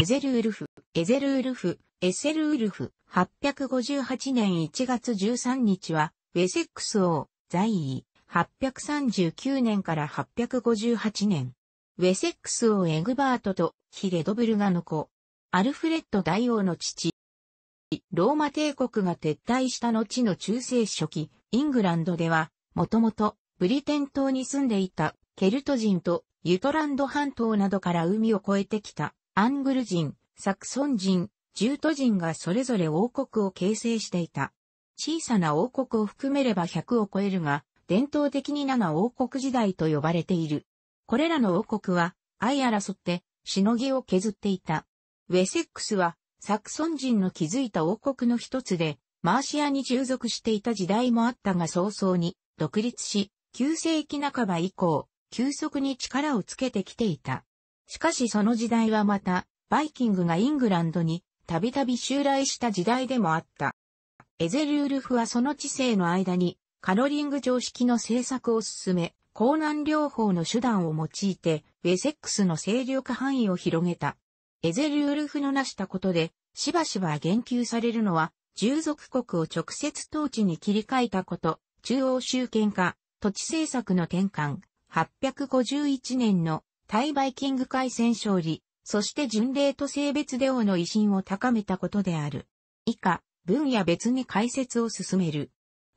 エゼルウルフ、エゼルウルフ、エセルウルフ、858年1月13日は、ウェセックス王、在位、839年から858年。ウェセックス王エグバートとヒレドブルガの子、アルフレッド大王の父。ローマ帝国が撤退した後の中世初期、イングランドでは、もともとブリテン島に住んでいたケルト人とユトランド半島などから海を越えてきたアングル人、サクソン人、ジュート人がそれぞれ王国を形成していた。小さな王国を含めれば100を超えるが、伝統的に7王国時代と呼ばれている。これらの王国は、相争って、しのぎを削っていた。ウェセックスは、サクソン人の築いた王国の一つで、マーシアに従属していた時代もあったが早々に、独立し、9世紀半ば以降、急速に力をつけてきていた。しかしその時代はまた、バイキングがイングランドにたびたび襲来した時代でもあった。エゼルウルフはその知性の間にカロリング常識の政策を進め、高難療法の手段を用いて、ウェセックスの勢力範囲を広げた。エゼルウルフの成したことで、しばしば言及されるのは、従属国を直接統治に切り替えたこと、中央集権化、土地政策の転換、851年の対バイキング海戦勝利、そして巡礼と性別で王の威信を高めたことである。以下、分野別に解説を進める。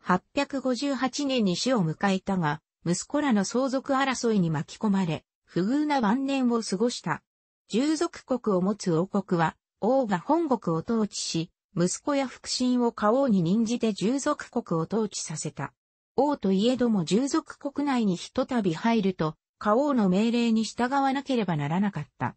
858年に死を迎えたが、息子らの相続争いに巻き込まれ、不遇な晩年を過ごした。従属国を持つ王国は、王が本国を統治し、息子や腹心を花王に任じて従属国を統治させた。王といえども従属国内にひとたび入ると、花王の命令に従わなければならなかった。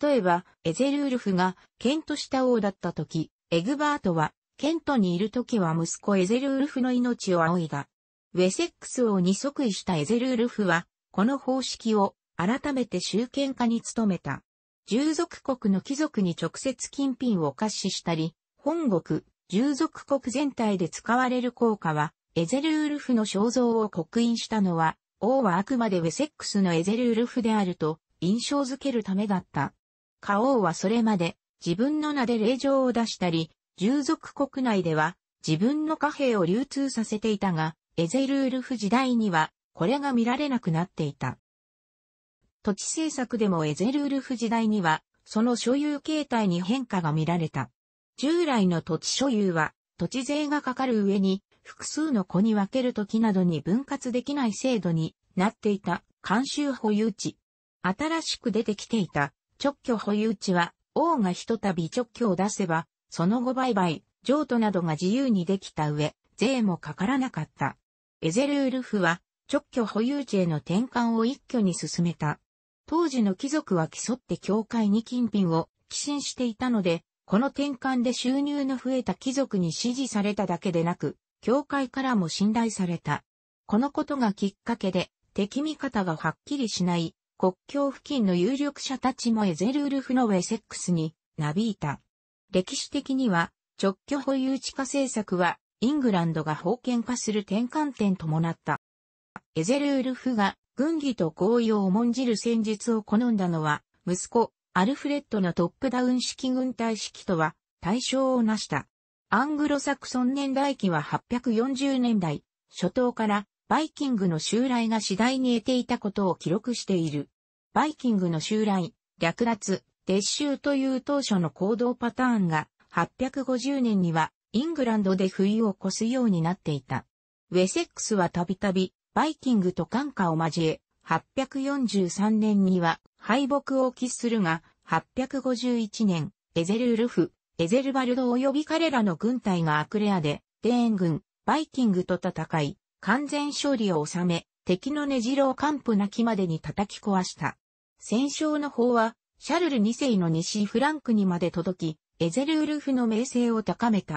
例えば、エゼルールフが、ケントした王だった時、エグバートは、ケントにいる時は息子エゼルールフの命を仰いだ。ウェセックス王に即位したエゼルールフは、この方式を改めて集権化に努めた。従属国の貴族に直接金品を貸ししたり、本国、従属国全体で使われる効果は、エゼルールフの肖像を刻印したのは、王はあくまでウェセックスのエゼルウルフであると印象づけるためだった。花王はそれまで自分の名で令状を出したり、従属国内では自分の貨幣を流通させていたが、エゼルウルフ時代にはこれが見られなくなっていた。土地政策でもエゼルウルフ時代にはその所有形態に変化が見られた。従来の土地所有は土地税がかかる上に複数の子に分けるときなどに分割できない制度になっていた慣習保有地。新しく出てきていた直居保有地は、王がひとたび直居を出せば、その後売買、譲渡などが自由にできた上、税もかからなかった。エゼルールフは、直居保有地への転換を一挙に進めた。当時の貴族は競って教会に金品を寄進していたので、この転換で収入の増えた貴族に支持されただけでなく、教会からも信頼された。このことがきっかけで、敵味方がはっきりしない国境付近の有力者たちもエゼルウルフのウェセックスになびいた。歴史的には直居保有地化政策はイングランドが封建化する転換点ともなった。エゼルウルフが軍議と合意を重んじる戦術を好んだのは息子アルフレッドのトップダウン式軍隊式とは対象をなした。アングロサクソン年代期は840年代、初頭からバイキングの襲来が次第に得ていたことを記録している。バイキングの襲来、略奪、撤収という当初の行動パターンが850年にはイングランドで冬を越すようになっていた。ウェセックスはたびたびバイキングと感化を交え、843年には敗北を喫するが、851年、エゼルルフ、エゼルバルド及び彼らの軍隊がアクレアで、デーン軍、バイキングと戦い、完全勝利を収め、敵のジロを完膚なきまでに叩き壊した。戦勝の法は、シャルル2世の西フランクにまで届き、エゼルウルフの名声を高めた。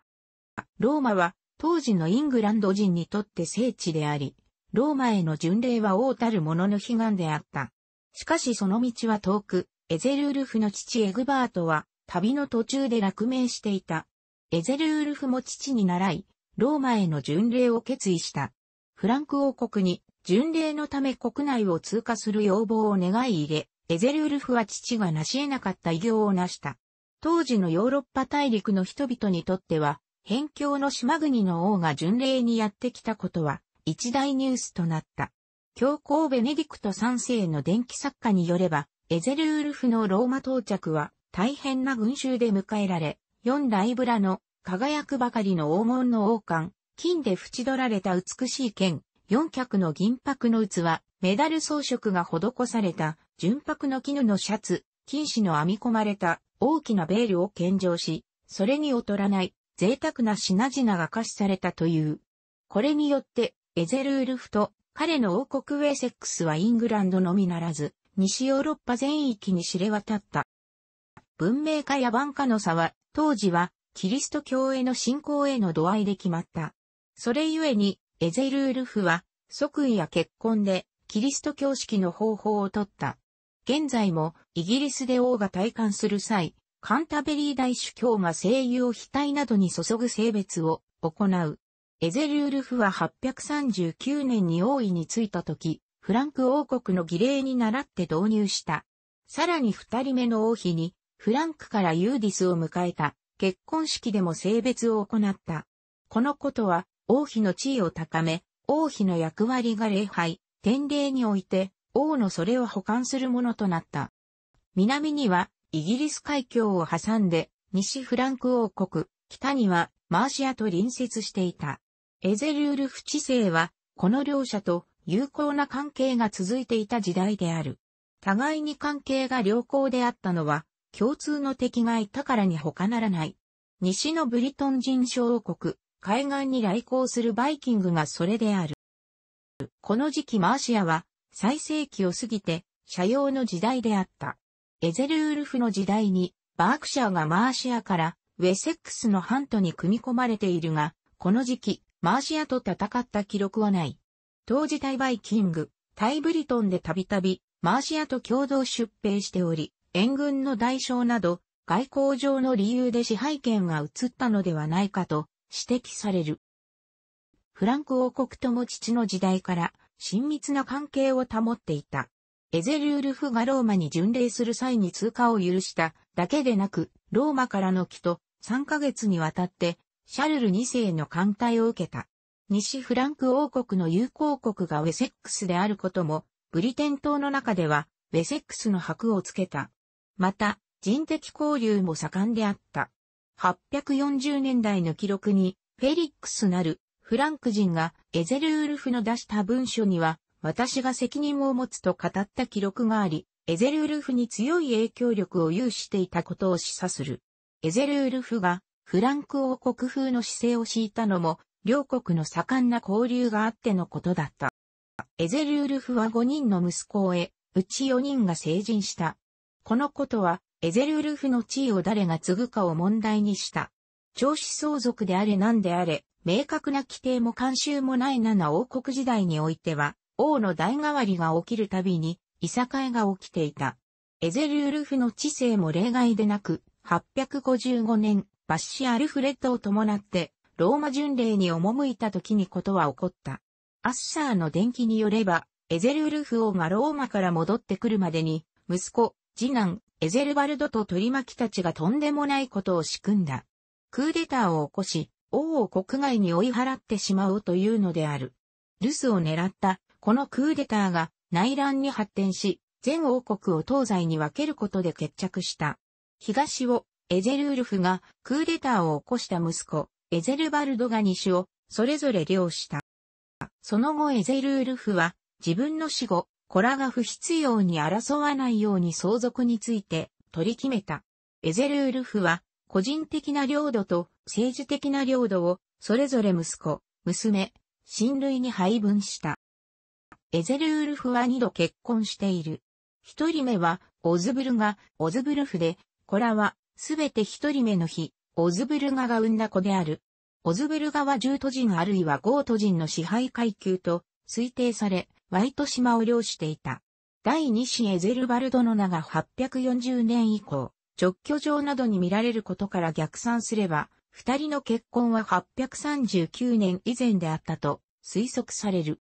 ローマは、当時のイングランド人にとって聖地であり、ローマへの巡礼は王たる者の悲願であった。しかしその道は遠く、エゼルウルフの父エグバートは、旅の途中で落命していた。エゼルウルフも父に習い、ローマへの巡礼を決意した。フランク王国に巡礼のため国内を通過する要望を願い入れ、エゼルウルフは父が成し得なかった偉業を成した。当時のヨーロッパ大陸の人々にとっては、辺境の島国の王が巡礼にやってきたことは、一大ニュースとなった。教皇ベネディクト3世の伝記作家によれば、エゼルウルフのローマ到着は、大変な群衆で迎えられ、四ライブラの輝くばかりの黄金の王冠、金で縁取られた美しい剣、四脚の銀箔の器、メダル装飾が施された純白の絹のシャツ、金紙の編み込まれた大きなベールを献上し、それに劣らない贅沢な品々が可視されたという。これによって、エゼルウルフと彼の王国ウェイ。セックスはイングランドのみならず、西ヨーロッパ全域に知れ渡った。文明化や晩化の差は、当時は、キリスト教への信仰への度合いで決まった。それゆえに、エゼルールフは、即位や結婚で、キリスト教式の方法をとった。現在も、イギリスで王が退官する際、カンタベリー大主教が聖油を額などに注ぐ性別を行う。エゼルールフは839年に王位に就いた時、フランク王国の儀礼に倣って導入した。さらに二人目の王妃にフランクからユーディスを迎えた、結婚式でも性別を行った。このことは、王妃の地位を高め、王妃の役割が礼拝、典礼において、王のそれを保管するものとなった。南には、イギリス海峡を挟んで、西フランク王国、北には、マーシアと隣接していた。エゼルールフ治世は、この両者と友好な関係が続いていた時代である。互いに関係が良好であったのは、共通の敵がいたからに他ならない。西のブリトン人小王国、海岸に来航するバイキングがそれである。この時期マーシアは最盛期を過ぎて、社用の時代であった。エゼルウルフの時代に、バークシャーがマーシアからウェセックスのハントに組み込まれているが、この時期、マーシアと戦った記録はない。当時対バイキング、対ブリトンでたびたび、マーシアと共同出兵しており、援軍の代償など、外交上の理由で支配権が移ったのではないかと指摘される。フランク王国とも父の時代から親密な関係を保っていた。エゼルールフがローマに巡礼する際に通過を許しただけでなく、ローマからの帰と3ヶ月にわたってシャルル2世の艦隊を受けた。西フランク王国の友好国がウェセックスであることも、ブリテン島の中ではウェセックスの箔をつけたまた、人的交流も盛んであった。840年代の記録に、フェリックスなるフランク人がエゼルウルフの出した文書には、私が責任を持つと語った記録があり、エゼルウルフに強い影響力を有していたことを示唆する。エゼルウルフがフランク王国風の姿勢を敷いたのも、両国の盛んな交流があってのことだった。エゼルウルフは5人の息子を得、うち4人が成人した。このことは、エゼルウルフの地位を誰が継ぐかを問題にした。長子相続であれ何であれ、明確な規定も慣習もない七王国時代においては、王の代替わりが起きるたびに、いさかいが起きていた。エゼルウルフの知性も例外でなく、855年、バッシアルフレッドを伴って、ローマ巡礼に赴いた時にことは起こった。アッサーの伝記によれば、エゼルウルフ王がローマから戻ってくるまでに、息子、次男、エゼルバルドと取り巻きたちがとんでもないことを仕組んだ。クーデターを起こし、王を国外に追い払ってしまおうというのである。留守を狙った、このクーデターが内乱に発展し、全王国を東西に分けることで決着した。東を、エゼルウルフがクーデターを起こした息子、エゼルバルドが西を、それぞれ領した。その後エゼルウルフは自分の死後、コラが不必要に争わないように相続について取り決めた。エゼルールフは、個人的な領土と政治的な領土を、それぞれ息子、娘、親類に配分した。エゼルールフは二度結婚している。一人目は、オズブルガ、オズブルフで、コラは、すべて一人目の日、オズブルガが産んだ子である。オズブルガは重都人あるいは豪都人の支配階級と推定され、ワイト島を領していた。第2子エゼルバルドの名が840年以降、直居場などに見られることから逆算すれば、二人の結婚は839年以前であったと推測される。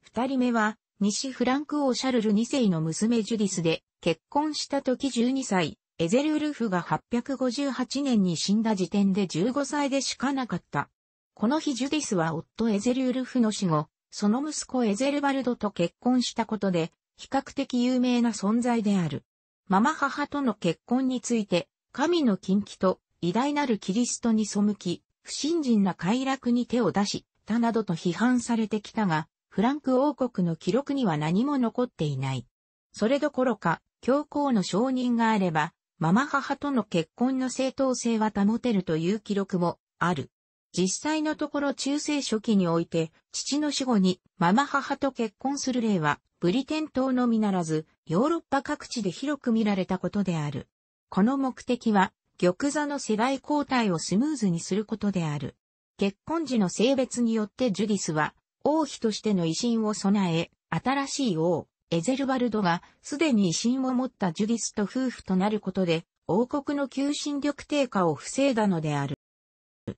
二人目は、西フランク王シャルル2世の娘ジュディスで、結婚した時12歳、エゼルルフが858年に死んだ時点で15歳でしかなかった。この日ジュディスは夫エゼルルフの死後、その息子エゼルバルドと結婚したことで、比較的有名な存在である。ママ母との結婚について、神の禁忌と偉大なるキリストに背き、不信心な快楽に手を出し、たなどと批判されてきたが、フランク王国の記録には何も残っていない。それどころか、教皇の承認があれば、ママ母との結婚の正当性は保てるという記録もある。実際のところ中世初期において、父の死後にママ母と結婚する例は、ブリテン島のみならず、ヨーロッパ各地で広く見られたことである。この目的は、玉座の世代交代をスムーズにすることである。結婚時の性別によってジュディスは、王妃としての威信を備え、新しい王、エゼルバルドが、すでに威信を持ったジュディスと夫婦となることで、王国の求心力低下を防いだのである。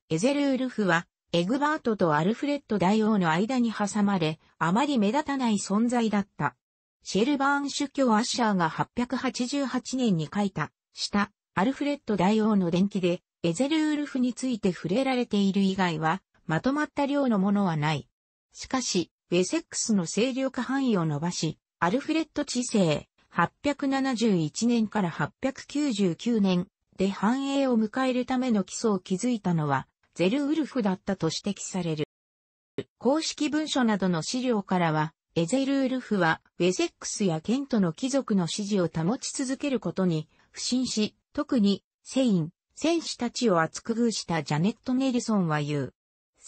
エゼルウルフは、エグバートとアルフレッド大王の間に挟まれ、あまり目立たない存在だった。シェルバーン主教アッシャーが888年に書いた、下、アルフレッド大王の伝記で、エゼルウルフについて触れられている以外は、まとまった量のものはない。しかし、ウェセックスの勢力範囲を伸ばし、アルフレッド治世、871年から899年で繁栄を迎えるための基礎を築いたのは、ゼルウルフだったと指摘される。公式文書などの資料からは、エゼルウルフは、ウェゼックスやケントの貴族の支持を保ち続けることに、不信し、特に、セイン、戦士たちを厚く遇したジャネット・ネルソンは言う。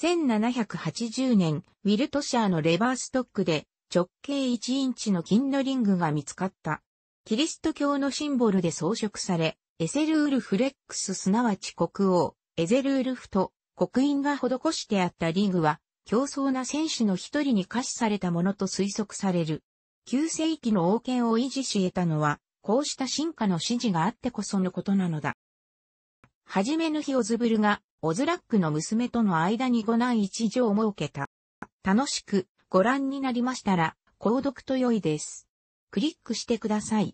1780年、ウィルトシャーのレバーストックで、直径1インチの金のリングが見つかった。キリスト教のシンボルで装飾され、エセルールフレックスすなわち国王、エゼルールフと刻印が施してあったリングは、競争な選手の一人に可視されたものと推測される。旧世紀の王権を維持し得たのは、こうした進化の指示があってこそのことなのだ。はじめの日オズブルが、オズラックの娘との間に五男一女を設けた。楽しくご覧になりましたら、購読と良いです。クリックしてください。